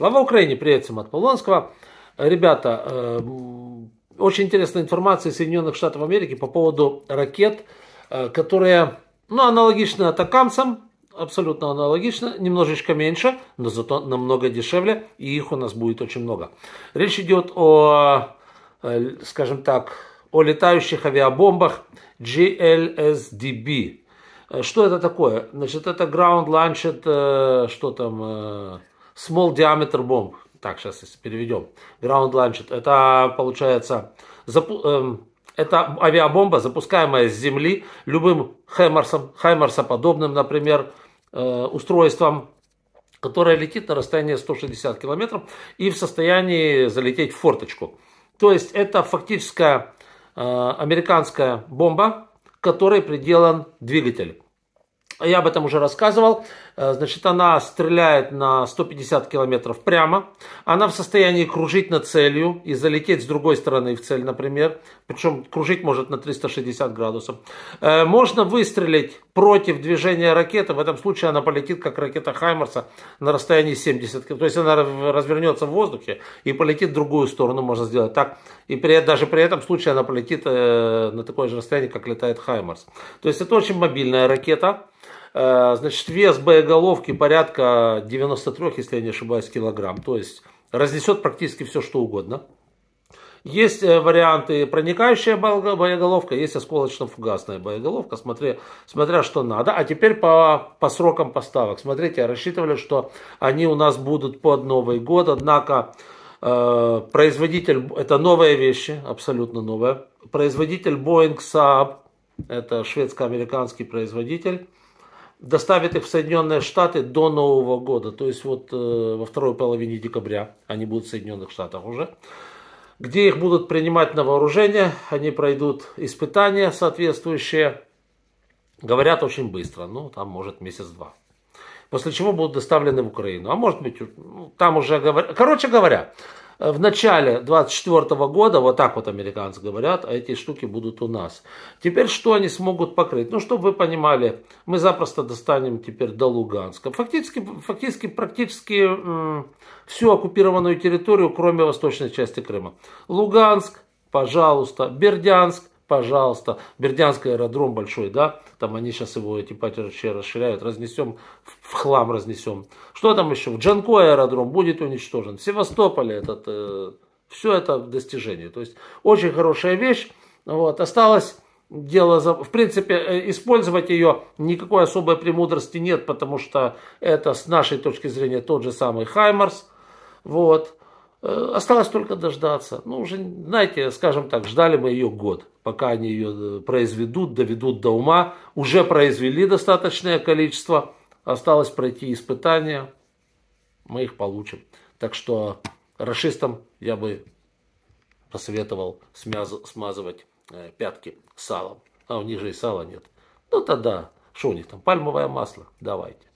Слава Украине! Привет всем от Полонского. Ребята, э, очень интересная информация из Соединенных Штатов Америки по поводу ракет, э, которые ну, аналогичны атакамцам, абсолютно аналогично, немножечко меньше, но зато намного дешевле, и их у нас будет очень много. Речь идет о, э, скажем так, о летающих авиабомбах GLSDB. Э, что это такое? Значит, это Ground Launched, э, что там, Small Diameter Bomb. Так, сейчас если переведем. Ground Launched. Это получается... Запу- эм, это авиабомба, запускаемая с земли любым хаймарсом, хаймарсоподобным, например, э, устройством, которое летит на расстояние 160 километров и в состоянии залететь в форточку. То есть это фактическая э, американская бомба, которой приделан двигатель. Я об этом уже рассказывал. Э, значит, она стреляет на 150 километров прямо. Она в состоянии кружить над целью и залететь с другой стороны в цель, например. Причем кружить может на 360 градусов. Э, можно выстрелить против движения ракеты. В этом случае она полетит, как ракета Хаймерса, на расстоянии 70 км. То есть она развернется в воздухе и полетит в другую сторону. Можно сделать так. И при, даже при этом случае она полетит э, на такое же расстояние, как летает Хаймерс. То есть это очень мобильная ракета. Э, значит, вес боеголовки порядка 93, если я не ошибаюсь, килограмм. То есть разнесет практически все, что угодно. Есть э, варианты проникающая боеголовка, есть осколочно-фугасная боеголовка, смотря, смотря что надо. А теперь по, по срокам поставок. Смотрите, рассчитывали, что они у нас будут под Новый год, однако э, производитель, это новые вещи, абсолютно новые. Производитель Boeing Saab, это шведско-американский производитель, доставят их в Соединенные Штаты до Нового года. То есть вот э, во второй половине декабря они будут в Соединенных Штатах уже. Где их будут принимать на вооружение, они пройдут испытания соответствующие. Говорят, очень быстро, ну там может месяц-два. После чего будут доставлены в Украину. А может быть, ну, там уже говорят... Короче говоря, в начале 24 года, вот так вот американцы говорят, а эти штуки будут у нас. Теперь что они смогут покрыть? Ну, чтобы вы понимали, мы запросто достанем теперь до Луганска. Фактически, фактически практически м- всю оккупированную территорию, кроме восточной части Крыма. Луганск, пожалуйста, Бердянск, пожалуйста. Бердянский аэродром большой, да, там они сейчас его, эти патерчи расширяют, разнесем, в хлам разнесем. Что там еще? В Джанко аэродром будет уничтожен, в Севастополе этот, э, все это достижение. То есть очень хорошая вещь, вот, осталось дело, за... в принципе, э, использовать ее никакой особой премудрости нет, потому что это с нашей точки зрения тот же самый Хаймарс, вот, Э, осталось только дождаться. Ну, уже, знаете, скажем так, ждали мы ее год, пока они ее э, произведут, доведут до ума. Уже произвели достаточное количество. Осталось пройти испытания. Мы их получим. Так что расистам я бы посоветовал смяз... смазывать э, пятки салом. А у них же и сала нет. Ну тогда, что у них там, пальмовое масло, давайте.